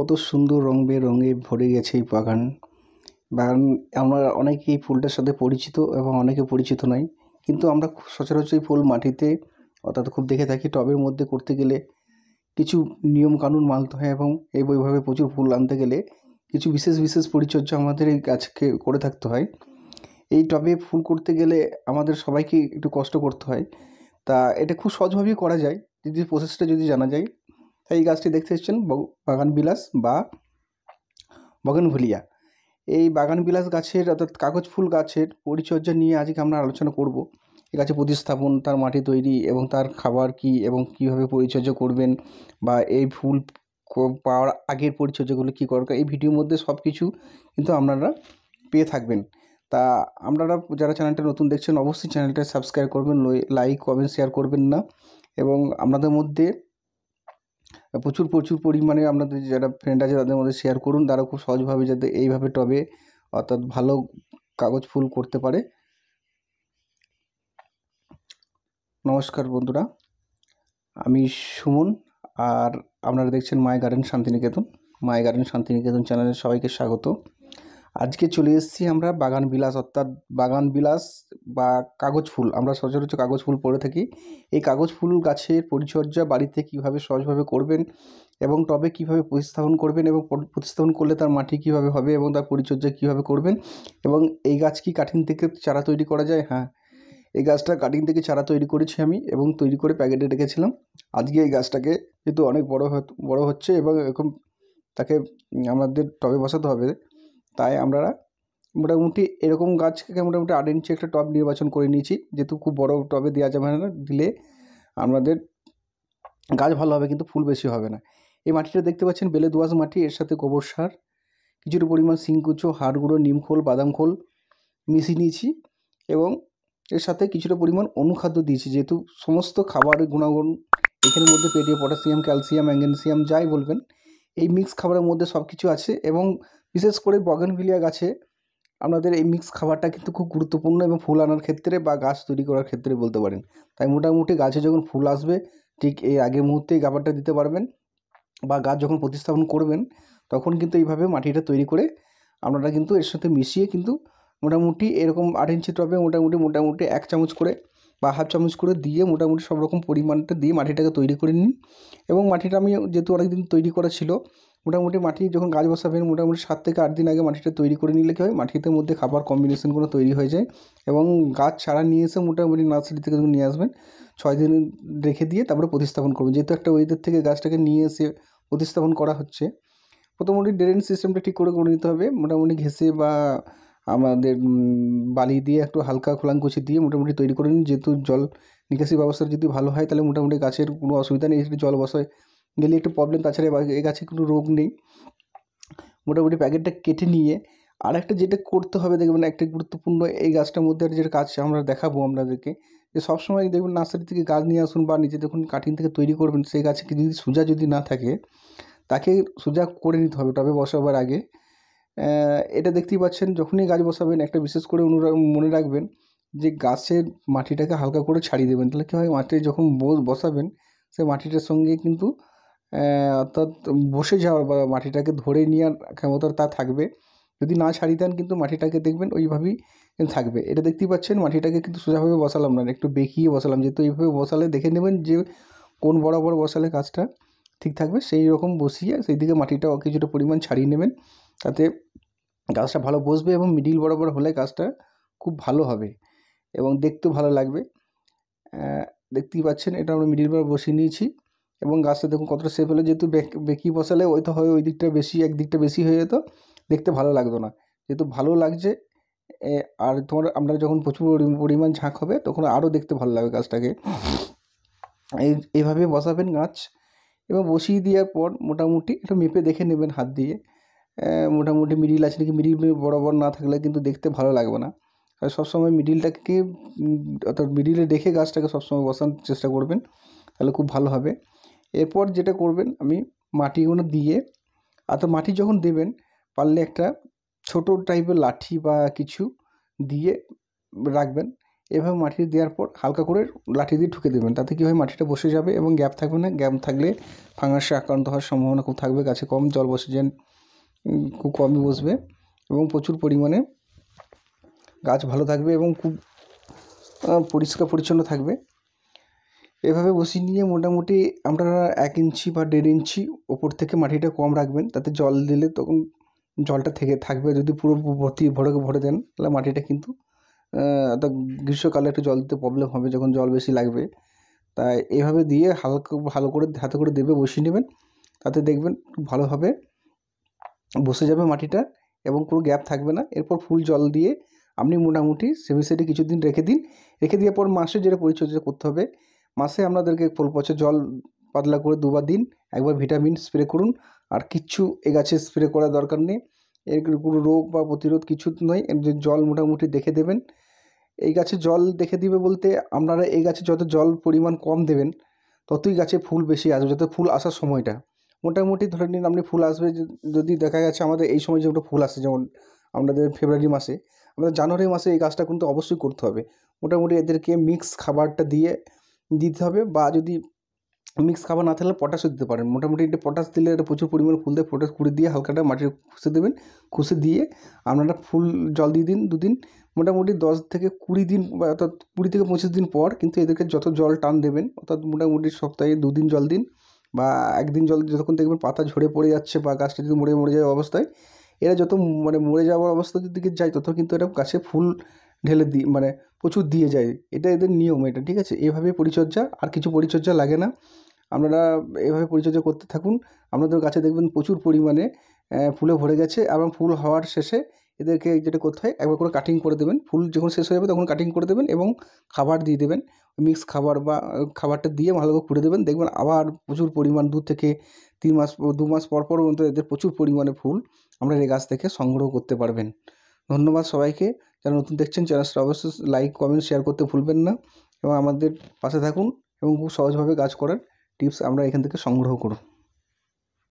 কত সুন্দর রং বেরঙে ভরে গেছে এই বাগান বাগান আমরা অনেকেই ফুলটার সাথে পরিচিত এবং অনেকে পরিচিত নয় কিন্তু আমরা সচরাচর ফুল মাটিতে অর্থাৎ খুব দেখে থাকি টবের মধ্যে করতে গেলে কিছু নিয়মকানুন মানতে হয় এবং এই বইভাবে প্রচুর ফুল আনতে গেলে কিছু বিশেষ বিশেষ পরিচর্যা আমাদের এই গাছকে করে থাকতে হয় এই টবে ফুল করতে গেলে আমাদের সবাইকে একটু কষ্ট করতে হয় তা এটা খুব সহজভাবেই করা যায় যদি প্রসেসটা যদি জানা যায় এই গাছটি দেখতে এসেছেন বাগানবিলাস বা বাগানভুলিয়া এই বাগানবিলাস গাছের অর্থাৎ কাগজ ফুল গাছের পরিচর্যা নিয়ে আজকে আমরা আলোচনা করব এই গাছে প্রতিস্থাপন তার মাটি তৈরি এবং তার খাবার কি এবং কিভাবে পরিচর্যা করবেন বা এই ফুল পাওয়ার আগের পরিচর্যাগুলো কী করার এই ভিডিওর মধ্যে সব কিছু কিন্তু আপনারা পেয়ে থাকবেন তা আপনারা যারা চ্যানেলটা নতুন দেখছেন অবশ্যই চ্যানেলটা সাবস্ক্রাইব করবেন লাইক কমেন্ট শেয়ার করবেন না এবং আপনাদের মধ্যে প্রচুর প্রচুর পরিমাণে আপনাদের যারা ফ্রেন্ড আছে তাদের মধ্যে শেয়ার করুন তারা খুব সহজভাবে যাতে এইভাবে টবে অর্থাৎ ভালো কাগজ ফুল করতে পারে নমস্কার বন্ধুরা আমি সুমন আর আপনারা দেখছেন my garden Santiniketan my garden Santiniketan চ্যানেলে সবাইকে স্বাগত আজকে চলে এসেছি আমরা বাগান বিলাস অর্থাৎ বাগান বিলাস বা কাগজ ফুল আমরা সচরাচর কাগজ ফুল পড়ে থাকি এই কাগজ ফুল গাছের পরিচর্যা বাড়িতে কিভাবে সহজভাবে করবেন এবং টবে কিভাবে প্রতিস্থাপন করবেন এবং প্রতিস্থাপন করলে তার মাটি কিভাবে হবে এবং তার পরিচর্যা কিভাবে করবেন এবং এই গাছ কি কাঠিন থেকে চারা তৈরি করা যায় হ্যাঁ এই গাছটা কাটিং থেকে চারা তৈরি করেছি আমি এবং তৈরি করে প্যাকেটে রেখেছিলাম আজকে এই গাছটাকে যেহেতু অনেক বড় বড় হচ্ছে এবং এরকম তাকে আমাদের টবে বসাতে হবে তাই আমরা মোটামুটি এরকম গাছকে মোটামুটি আট ইঞ্চি একটা টব নির্বাচন করে নিয়েছি যেহেতু খুব বড় টবে দেওয়া যাবে না দিলে আমাদের গাছ ভালো হবে কিন্তু ফুল বেশি হবে না এই মাটিটা দেখতে পাচ্ছেন বেলে দোয়াশ মাটি এর সাথে গোবর সার কিছুটা পরিমাণ সিংকুচো হাড় গুঁড়ো নিমখোল বাদাম খোল মিশিয়ে নিয়েছি এবং এর সাথে কিছুটা পরিমাণ অনুখাদ্য দিয়েছি যেহেতু সমস্ত খাবারের গুণাগুণ এখানের মধ্যে পেটে পটাশিয়াম ক্যালসিয়াম ম্যাগনেসিয়াম যাই বলবেন এই মিক্স খাবারের মধ্যে সব কিছু আছে এবং বিশেষ করে বগেনভিলিয়া গাছে আপনাদের এই মিক্স খাবারটা কিন্তু খুব গুরুত্বপূর্ণ এবং ফুল আনার ক্ষেত্রে বা গাছ তৈরি করার ক্ষেত্রে বলতে পারেন তাই মোটামুটি গাছে যখন ফুল আসবে ঠিক এই আগের মুহূর্তেই খাবারটা দিতে পারবেন বা গাছ যখন প্রতিস্থাপন করবেন তখন কিন্তু এইভাবে মাটিটা তৈরি করে আপনারা কিন্তু এর সাথে মিশিয়ে কিন্তু মোটামুটি এরকম আট ইঞ্চি টপে মোটামুটি মোটামুটি এক চামচ করে বা হাফ চামচ করে দিয়ে মোটামুটি সব রকম পরিমাণটা দিয়ে মাটিটাকে তৈরি করে নিন এবং মাটিটা আমি যেহেতু অনেকদিন তৈরি করা ছিল মোটামুটি মাটি যখন গাছ বসাবেন মোটামুটি সাত থেকে আট দিন আগে মাটিটা তৈরি করে নিলে কী হয় মাটিতে মধ্যে খাবার কম্বিনেশনগুলো তৈরি হয়ে যায় এবং গাছ ছাড়া নিয়ে এসে মোটামুটি নার্সারি থেকে যখন নিয়ে আসবেন ছয় দিন রেখে দিয়ে তারপরে প্রতিস্থাপন করবেন যেহেতু একটা ওয়েদার থেকে গাছটাকে নিয়ে এসে প্রতিস্থাপন করা হচ্ছে প্রথমটি ড্রেন সিস্টেমটা ঠিক করে করে নিতে হবে মোটামুটি ঘেসে বা আমাদের বালি দিয়ে একটু হালকা খোলাঙ্কুচি দিয়ে মোটামুটি তৈরি করে নিন যেহেতু জল নিকাশি ব্যবস্থা যদি ভালো হয় তাহলে মোটামুটি গাছের কোনো অসুবিধা নেই জল বসায় গেলে একটু প্রবলেম তাছাড়া এ গাছে কোনো রোগ নেই মোটামুটি প্যাকেটটা কেটে নিয়ে আর একটা যেটা করতে হবে দেখবেন একটা গুরুত্বপূর্ণ এই গাছটার মধ্যে যেটা কাজ আমরা দেখাবো আপনাদেরকে যে সবসময় দেখবেন নার্সারি থেকে গাছ নিয়ে আসুন বা নিজে দেখুন কাটিং থেকে তৈরি করবেন সেই গাছে যদি সোজা যদি না থাকে তাকে সোজা করে নিতে হবে টবে বসাবার আগে এটা দেখতেই পাচ্ছেন যখনই গাছ বসাবেন একটা বিশেষ করে অনুরা মনে রাখবেন যে গাছের মাটিটাকে হালকা করে ছাড়িয়ে দেবেন তাহলে কী হয় মাটি যখন বসাবেন সেই মাটিটার সঙ্গে কিন্তু অর্থাৎ বসে যাওয়ার বা মাটিটাকে ধরে নেওয়ার ক্ষমতা তা থাকবে যদি না ছাড়িয়ে দেন কিন্তু মাটিটাকে দেখবেন ওইভাবেই থাকবে এটা দেখতেই পাচ্ছেন মাটিটাকে কিন্তু সোজাভাবে বসালাম না একটু বেঁকিয়ে বসালাম যেহেতু এইভাবে বসালে দেখে নেবেন যে কোন বরাবর বসালে কাজটা ঠিক থাকবে সেই রকম বসিয়ে সেই দিকে মাটিটা কিছুটা পরিমাণ ছাড়িয়ে নেবেন তাতে গাছটা ভালো বসবে এবং মিডিল বরাবর হলে গাছটা খুব ভালো হবে এবং দেখতেও ভালো লাগবে দেখতেই পাচ্ছেন এটা আমরা মিডিল বরাবর বসিয়ে নিয়েছি এবং গাছটা দেখুন কতটা সেফ হলো যেহেতু বেঁকি বসালে ওই তো হয় ওই দিকটা বেশি এক দিকটা বেশি হয়ে যেত দেখতে ভালো লাগতো না যেহেতু ভালো লাগছে আর তোমার আমরা যখন প্রচুর পরিমাণ ঝাঁক হবে তখন আরও দেখতে ভালো লাগবে গাছটাকে এই এইভাবে বসাবেন গাছ এবং বসিয়ে দেওয়ার পর মোটামুটি একটু মেপে দেখে নেবেন হাত দিয়ে মোটামুটি মিডিল আছে নাকি মিডিল বরাবর না থাকলে কিন্তু দেখতে ভালো লাগবে না আর সবসময় মিডিলটাকে অর্থাৎ মিডিলে দেখে গাছটাকে সবসময় বসানোর চেষ্টা করবেন তাহলে খুব ভালো হবে এরপর যেটা করবেন আমি মাটিগুলো দিয়ে আর মাটি যখন দেবেন পারলে একটা ছোট টাইপের লাঠি বা কিছু দিয়ে রাখবেন এভাবে মাটি দেওয়ার পর হালকা করে লাঠি দিয়ে ঠুকে দেবেন তাতে কী হয় মাটিটা বসে যাবে এবং গ্যাপ থাকবে না গ্যাপ থাকলে ফাঙ্গাসে আক্রান্ত হওয়ার সম্ভাবনা খুব থাকবে গাছে কম জল বসে যান খুব কমই বসবে এবং প্রচুর পরিমাণে গাছ ভালো থাকবে এবং খুব পরিষ্কার পরিচ্ছন্ন থাকবে এভাবে বসিয়ে নিয়ে মোটামুটি আপনারা এক ইঞ্চি বা দেড় ইঞ্চি ওপর থেকে মাটিটা কম রাখবেন তাতে জল দিলে তখন জলটা থেকে থাকবে যদি পুরো ভর্তি ভরে ভরে দেন তাহলে মাটিটা কিন্তু তা গ্রীষ্মকালে একটু জল দিতে প্রবলেম হবে যখন জল বেশি লাগবে তাই এভাবে দিয়ে হালকা ভালো করে হাতে করে দেবে বসিয়ে নেবেন তাতে দেখবেন ভালোভাবে বসে যাবে মাটিটা এবং কোনো গ্যাপ থাকবে না এরপর ফুল জল দিয়ে আপনি মোটামুটি সেমি সাইডে কিছুদিন রেখে দিন রেখে দেওয়ার পর মাসে যেটা পরিচর্যা করতে হবে মাসে আপনাদেরকে ফুল পচে জল পাতলা করে দুবার দিন একবার ভিটামিন স্প্রে করুন আর কিচ্ছু এ গাছে স্প্রে করার দরকার নেই এর কোনো রোগ বা প্রতিরোধ কিছু নয় জল মোটামুটি দেখে দেবেন এই গাছে জল দেখে দিবে বলতে আপনারা এই গাছে যত জল পরিমাণ কম দেবেন ততই গাছে ফুল বেশি আসবে যত ফুল আসার সময়টা মোটামুটি ধরে নিন আপনি ফুল আসবে যদি দেখা গেছে আমাদের এই সময় যেগুলো ফুল আসে যেমন আমাদের ফেব্রুয়ারি মাসে আমাদের জানুয়ারি মাসে এই গাছটা কিন্তু অবশ্যই করতে হবে মোটামুটি এদেরকে মিক্স খাবারটা দিয়ে দিতে হবে বা যদি মিক্স খাবার না থাকলে পটাশও দিতে পারেন মোটামুটি এটা পটাশ দিলে এটা প্রচুর পরিমাণে ফুল দেয় পটাশ কুড়ি দিয়ে হালকাটা মাটির খুঁজে দেবেন খুঁজে দিয়ে আপনারা ফুল জল দিয়ে দিন দুদিন মোটামুটি দশ থেকে কুড়ি দিন বা অর্থাৎ কুড়ি থেকে পঁচিশ দিন পর কিন্তু এদেরকে যত জল টান দেবেন অর্থাৎ মোটামুটি সপ্তাহে দুদিন জল দিন বা একদিন জল যতক্ষণ দেখবেন পাতা ঝরে পড়ে যাচ্ছে বা গাছটা যদি মরে মরে যাওয়ার অবস্থায় এরা যত মানে মরে যাওয়ার অবস্থা দিকে যায় তত কিন্তু এটা গাছে ফুল ঢেলে দিই মানে প্রচুর দিয়ে যায় এটা এদের নিয়ম এটা ঠিক আছে এভাবে পরিচর্যা আর কিছু পরিচর্যা লাগে না আপনারা এভাবে পরিচর্যা করতে থাকুন আপনাদের গাছে দেখবেন প্রচুর পরিমাণে ফুলে ভরে গেছে এবং ফুল হওয়ার শেষে এদেরকে যেটা করতে হয় একবার করে কাটিং করে দেবেন ফুল যখন শেষ হয়ে যাবে তখন কাটিং করে দেবেন এবং খাবার দিয়ে দেবেন মিক্স খাবার বা খাবারটা দিয়ে ভালো করে খুঁড়ে দেবেন দেখবেন আবার প্রচুর পরিমাণ দু থেকে তিন মাস দু মাস পর পর এদের প্রচুর পরিমাণে ফুল আমরা এই গাছ থেকে সংগ্রহ করতে পারবেন ধন্যবাদ সবাইকে যারা নতুন দেখছেন চ্যানেলটা অবশ্যই লাইক কমেন্ট শেয়ার করতে ভুলবেন না এবং আমাদের পাশে থাকুন এবং খুব সহজভাবে কাজ করার টিপস আমরা এখান থেকে সংগ্রহ করুন